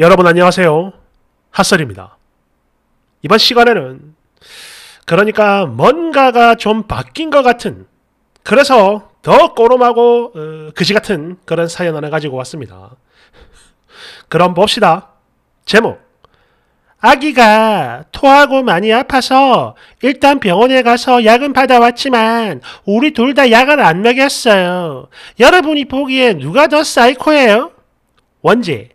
여러분 안녕하세요. 핫설입니다. 이번 시간에는 그러니까 뭔가가 좀 바뀐 것 같은 그래서 더 꼬름하고 어, 그지 같은 그런 사연 하나 가지고 왔습니다. 그럼 봅시다. 제목 아기가 토하고 많이 아파서 일단 병원에 가서 약은 받아왔지만 우리 둘 다 약을 안 먹였어요. 여러분이 보기에 누가 더 사이코예요? 원지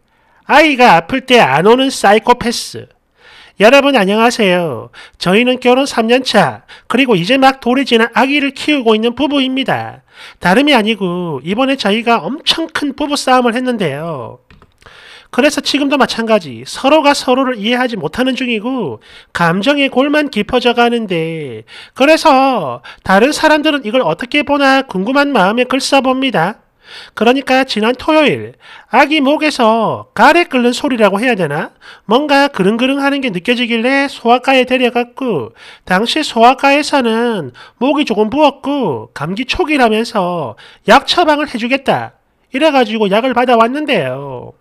아이가 아플 때 안 오는 사이코패스. 여러분 안녕하세요. 저희는 결혼 3년차 그리고 이제 막 돌이 지난 아기를 키우고 있는 부부입니다. 다름이 아니고 이번에 저희가 엄청 큰 부부싸움을 했는데요. 그래서 지금도 마찬가지 서로가 서로를 이해하지 못하는 중이고 감정의 골만 깊어져 가는데 그래서 다른 사람들은 이걸 어떻게 보나 궁금한 마음에 글 써봅니다. 그러니까 지난 토요일 아기 목에서 가래 끓는 소리라고 해야 되나? 뭔가 그릉그릉하는 게 느껴지길래 소아과에 데려갔고 당시 소아과에서는 목이 조금 부었고 감기 초기라면서 약 처방을 해주겠다 이래가지고 약을 받아왔는데요.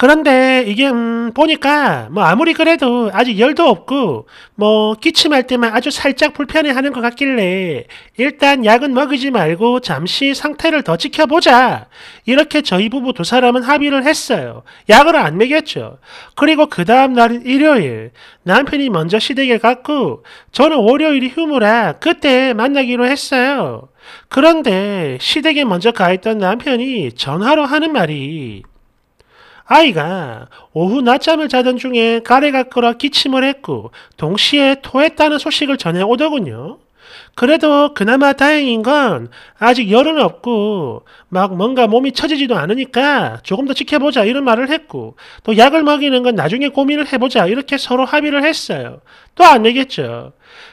그런데 이게 음, 보니까 뭐 아무리 그래도 아직 열도 없고 뭐 기침할 때만 아주 살짝 불편해하는 것 같길래 일단 약은 먹이지 말고 잠시 상태를 더 지켜보자 이렇게 저희 부부 두 사람은 합의를 했어요. 약을 안 먹였죠. 그리고 그 다음 날인 일요일 남편이 먼저 시댁에 갔고 저는 월요일이 휴무라 그때 만나기로 했어요. 그런데 시댁에 먼저 가 있던 남편이 전화로 하는 말이 아이가 오후 낮잠을 자던 중에 가래가 끓어 기침을 했고 동시에 토했다는 소식을 전해오더군요. 그래도 그나마 다행인 건 아직 열은 없고 막 뭔가 몸이 처지지도 않으니까 조금 더 지켜보자 이런 말을 했고 또 약을 먹이는 건 나중에 고민을 해보자 이렇게 서로 합의를 했어요. 또 안 되겠죠.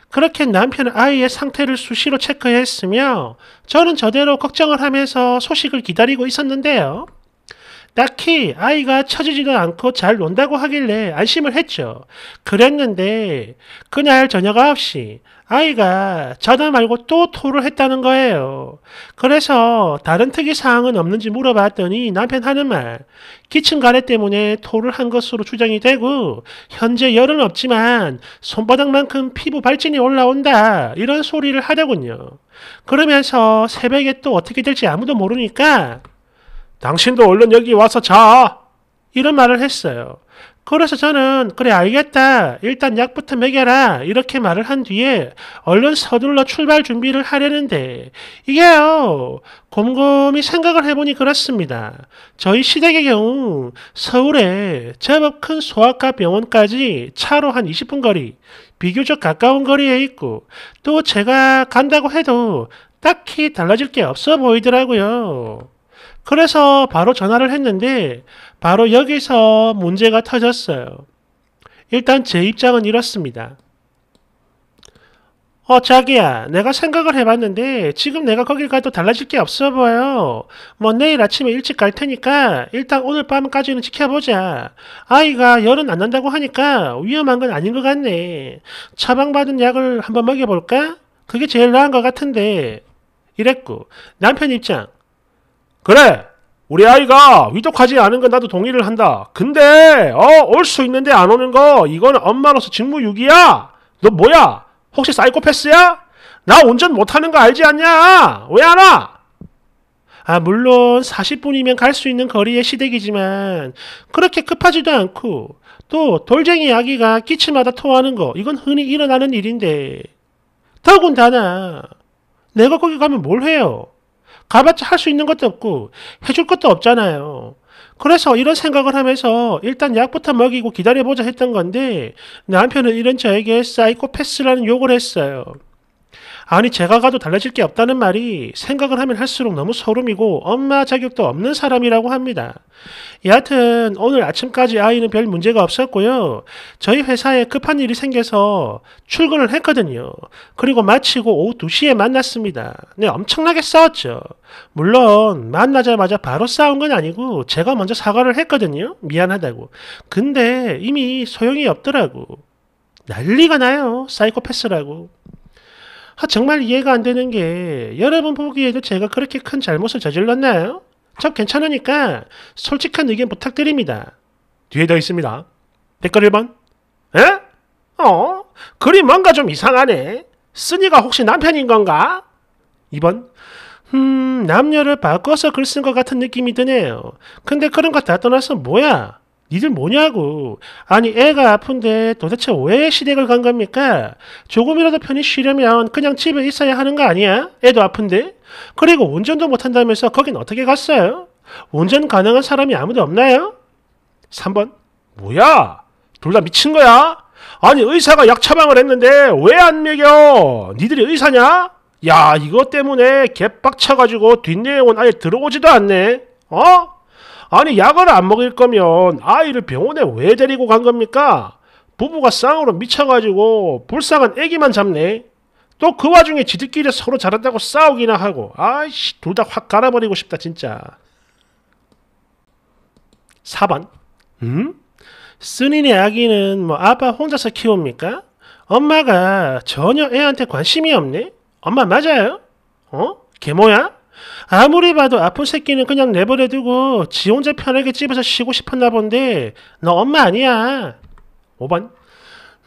그렇게 남편은 아이의 상태를 수시로 체크했으며 저는 저대로 걱정을 하면서 소식을 기다리고 있었는데요. 딱히 아이가 처지지도 않고 잘 논다고 하길래 안심을 했죠. 그랬는데 그날 저녁 9시 아이가 전화 말고 또 토를 했다는 거예요. 그래서 다른 특이 사항은 없는지 물어봤더니 남편 하는 말 기침 가래 때문에 토를 한 것으로 추정이 되고 현재 열은 없지만 손바닥만큼 피부 발진이 올라온다 이런 소리를 하더군요. 그러면서 새벽에 또 어떻게 될지 아무도 모르니까 당신도 얼른 여기 와서 자. 이런 말을 했어요. 그래서 저는 그래 알겠다. 일단 약부터 먹여라. 이렇게 말을 한 뒤에 얼른 서둘러 출발 준비를 하려는데 이게요. 곰곰이 생각을 해보니 그렇습니다. 저희 시댁의 경우 서울에 제법 큰 소아과 병원까지 차로 한 20분 거리 비교적 가까운 거리에 있고 또 제가 간다고 해도 딱히 달라질 게 없어 보이더라고요. 그래서 바로 전화를 했는데 바로 여기서 문제가 터졌어요. 일단 제 입장은 이렇습니다. 어, 자기야, 내가 생각을 해봤는데, 지금 내가 거길 가도 달라질 게 없어 보여. 뭐, 내일 아침에 일찍 갈 테니까, 일단 오늘 밤까지는 지켜보자. 아이가 열은 안 난다고 하니까, 위험한 건 아닌 것 같네. 처방받은 약을 한번 먹여볼까? 그게 제일 나은 것 같은데. 이랬고, 남편 입장. 그래 우리 아이가 위독하지 않은 건 나도 동의를 한다. 근데 어올 수 있는데 안 오는 거 이건 엄마로서 직무유기야. 너 뭐야? 혹시 사이코패스야? 나 운전 못하는 거 알지 않냐? 왜안 와? 아 물론 40분이면 갈 수 있는 거리의 시댁이지만 그렇게 급하지도 않고 또 돌쟁이 아기가 기침하다 토하는 거 이건 흔히 일어나는 일인데 더군다나 내가 거기 가면 뭘 해요? 가봤자 할 수 있는 것도 없고 해줄 것도 없잖아요. 그래서 이런 생각을 하면서 일단 약부터 먹이고 기다려보자 했던 건데 남편은 이런 저에게 사이코패스라는 욕을 했어요. 아니 제가 가도 달라질 게 없다는 말이 생각을 하면 할수록 너무 소름이고 엄마 자격도 없는 사람이라고 합니다. 여하튼 오늘 아침까지 아이는 별 문제가 없었고요. 저희 회사에 급한 일이 생겨서 출근을 했거든요. 그리고 마치고 오후 2시에 만났습니다. 네, 엄청나게 싸웠죠. 물론 만나자마자 바로 싸운 건 아니고 제가 먼저 사과를 했거든요. 미안하다고. 근데 이미 소용이 없더라고. 난리가 나요. 사이코패스라고. 아, 정말 이해가 안 되는 게 여러분 보기에도 제가 그렇게 큰 잘못을 저질렀나요? 참 괜찮으니까 솔직한 의견 부탁드립니다. 뒤에 더 있습니다. 댓글 1번. 에? 어? 글이 뭔가 좀 이상하네. 쓰니가 혹시 남편인 건가? 2번. 음, 남녀를 바꿔서 글 쓴 것 같은 느낌이 드네요. 근데 그런 거 다 떠나서 뭐야? 니들 뭐냐고. 아니 애가 아픈데 도대체 왜 시댁을 간 겁니까? 조금이라도 편히 쉬려면 그냥 집에 있어야 하는 거 아니야? 애도 아픈데? 그리고 운전도 못한다면서 거긴 어떻게 갔어요? 운전 가능한 사람이 아무도 없나요? 3번 뭐야? 둘 다 미친 거야? 아니 의사가 약 처방을 했는데 왜 안 먹여? 니들이 의사냐? 야 이것 때문에 개빡쳐가지고 뒷내용은 아예 들어오지도 않네. 어? 아니 약을 안 먹일 거면 아이를 병원에 왜 데리고 간 겁니까? 부부가 쌍으로 미쳐가지고 불쌍한 애기만 잡네. 또 그 와중에 지들끼리 서로 잘한다고 싸우기나 하고 아이씨 둘 다 확 갈아버리고 싶다 진짜. 4번 음? 쓰니네 아기는 뭐 아빠 혼자서 키웁니까? 엄마가 전혀 애한테 관심이 없네? 엄마 맞아요? 어? 개 뭐야? 아무리 봐도 아픈 새끼는 그냥 내버려두고 지 혼자 편하게 집에서 쉬고 싶었나 본데 너 엄마 아니야. 5번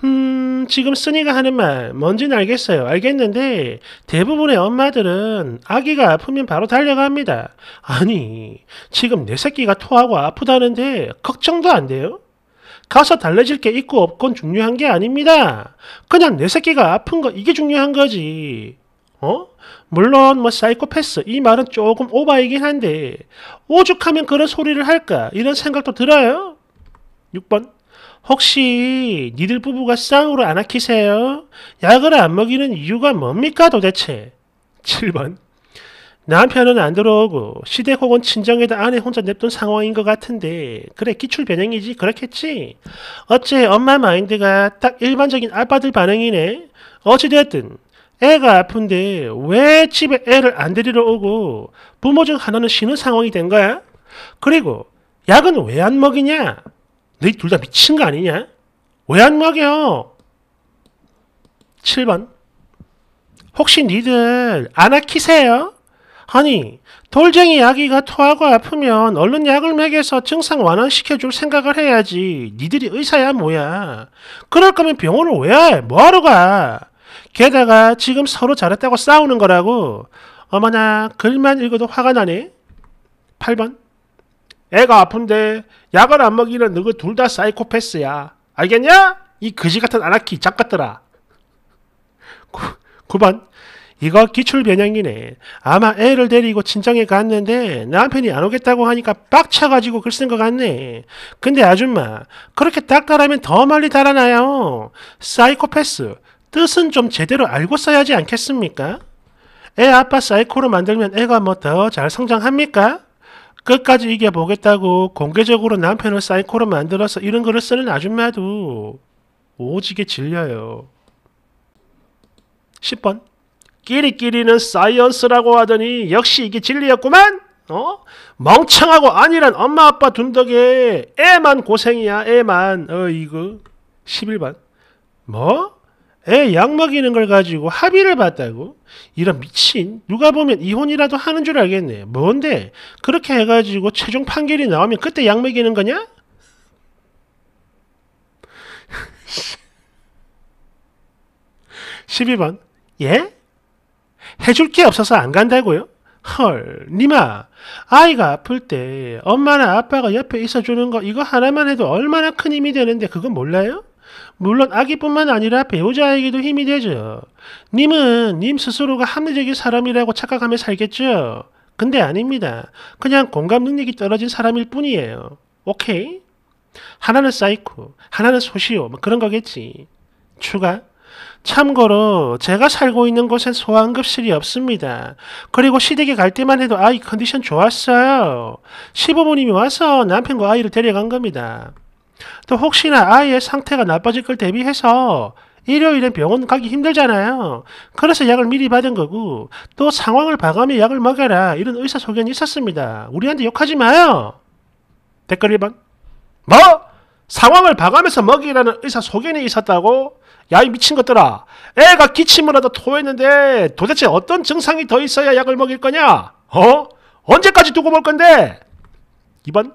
음, 지금 쓰니가 하는 말 뭔지는 알겠어요. 알겠는데 대부분의 엄마들은 아기가 아프면 바로 달려갑니다. 아니, 지금 내 새끼가 토하고 아프다는데 걱정도 안 돼요? 가서 달래질 게 있고 없건 중요한 게 아닙니다. 그냥 내 새끼가 아픈 거 이게 중요한 거지. 어? 물론 뭐 사이코패스 이 말은 조금 오바이긴 한데 오죽하면 그런 소리를 할까 이런 생각도 들어요. 6번 혹시 니들 부부가 쌍으로 안 아키세요? 약을 안 먹이는 이유가 뭡니까 도대체? 7번 남편은 안 들어오고 시댁 혹은 친정에다 아내 혼자 냅둔 상황인 것 같은데 그래 기출 변형이지 그렇겠지? 어째 엄마 마인드가 딱 일반적인 아빠들 반응이네? 어찌되었든 애가 아픈데 왜 집에 애를 안 데리러 오고 부모 중 하나는 쉬는 상황이 된 거야? 그리고 약은 왜 안 먹이냐? 너희 둘 다 미친 거 아니냐? 왜 안 먹여? 7번 혹시 니들 안 아키세요? 아니 돌쟁이 아기가 토하고 아프면 얼른 약을 먹여서 증상 완화시켜줄 생각을 해야지 니들이 의사야 뭐야 그럴 거면 병원을 왜 뭐하러 가? 게다가 지금 서로 잘했다고 싸우는 거라고 어머나 글만 읽어도 화가 나네. 8번 애가 아픈데 약을 안 먹이는 너희 둘 다 사이코패스야. 알겠냐? 이 그지 같은 아나키 작같더라. 9번 이거 기출 변형이네. 아마 애를 데리고 친정에 갔는데 남편이 안 오겠다고 하니까 빡쳐가지고 글 쓴 것 같네. 근데 아줌마, 그렇게 닦아라면 더 멀리 달아나요. 사이코패스, 뜻은 좀 제대로 알고 써야지 않겠습니까? 애 아빠 사이코로 만들면 애가 뭐 더 잘 성장합니까? 끝까지 이겨보겠다고 공개적으로 남편을 사이코로 만들어서 이런 글을 쓰는 아줌마도 오지게 질려요. 10번. 끼리끼리는 사이언스라고 하더니 역시 이게 진리였구만? 어? 멍청하고 아니란 엄마 아빠 둔 덕에 애만 고생이야, 애만. 어이구. 11번. 뭐? 애약 먹이는 걸 가지고 합의를 봤다고? 이런 미친 누가 보면 이혼이라도 하는 줄 알겠네 뭔데 그렇게 해가지고 최종 판결이 나오면 그때 약 먹이는 거냐? 1 2번 예? 해줄 게 없어서 안 간다고요? 헐, 니마, 아이가 아플 때 엄마나 아빠가 옆에 있어주는 거 이거 하나만 해도 얼마나 큰 힘이 되는데 그거 몰라요? 물론 아기뿐만 아니라 배우자에게도 힘이 되죠. 님은 님 스스로가 합리적인 사람이라고 착각하며 살겠죠. 근데 아닙니다. 그냥 공감 능력이 떨어진 사람일 뿐이에요. 오케이? 하나는 사이코, 하나는 소시오, 뭐 그런 거겠지. 추가. 참고로 제가 살고 있는 곳엔 소환급실이 없습니다. 그리고 시댁에 갈 때만 해도 아이 컨디션 좋았어요. 시부모님이 와서 남편과 아이를 데려간 겁니다. 또 혹시나 아이의 상태가 나빠질 걸 대비해서 일요일엔 병원 가기 힘들잖아요. 그래서 약을 미리 받은 거고 또 상황을 봐가며 약을 먹여라 이런 의사소견이 있었습니다. 우리한테 욕하지 마요. 댓글 1번 뭐? 상황을 봐가면서 먹이라는 의사소견이 있었다고? 야 이 미친 것들아 애가 기침을 하다 토했는데 도대체 어떤 증상이 더 있어야 약을 먹일 거냐? 어? 언제까지 두고 볼 건데? 2번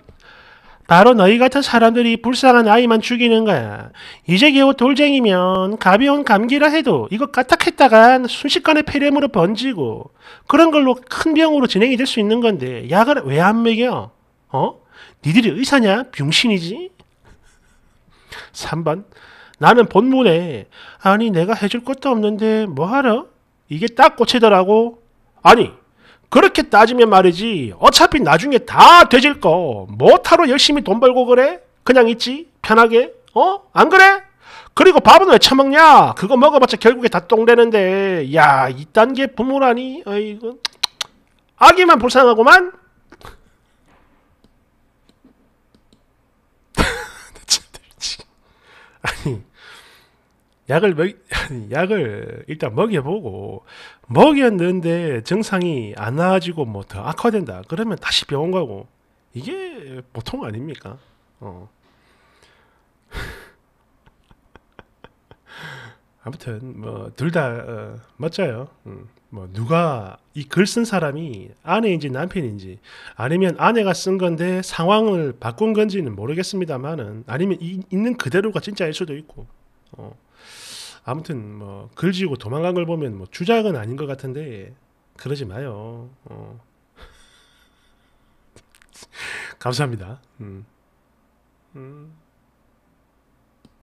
바로 너희 같은 사람들이 불쌍한 아이만 죽이는 거야. 이제 겨우 돌쟁이면 가벼운 감기라 해도 이거 까딱했다가 순식간에 폐렴으로 번지고 그런 걸로 큰 병으로 진행이 될 수 있는 건데 약을 왜 안 먹여? 어? 니들이 의사냐? 병신이지? 3번 나는 본문에 아니 내가 해줄 것도 없는데 뭐하러? 이게 딱 꽂히더라고. 아니 그렇게 따지면 말이지 어차피 나중에 다 되질 거뭐타러 열심히 돈 벌고 그래? 그냥 있지? 편하게? 어? 안 그래? 그리고 밥은 왜 처먹냐? 그거 먹어봤자 결국에 다 똥되는데 야 이딴 게 부모라니 아이고 아기만 불쌍하고만 아니 약을 먹 약을 일단 먹여보고 먹였는데 증상이 안 나아지고 뭐 더 악화된다 그러면 다시 병원 가고 이게 보통 아닙니까? 어. 아무튼 뭐 둘다 어, 맞아요. 음, 뭐 누가 이 글 쓴 사람이 아내인지 남편인지 아니면 아내가 쓴 건데 상황을 바꾼 건지는 모르겠습니다만은 아니면 이, 있는 그대로가 진짜일 수도 있고. 어. 아무튼 뭐 글지고 도망간 걸 보면 뭐 주작은 아닌 것 같은데 그러지 마요. 어. 감사합니다. 음. 음.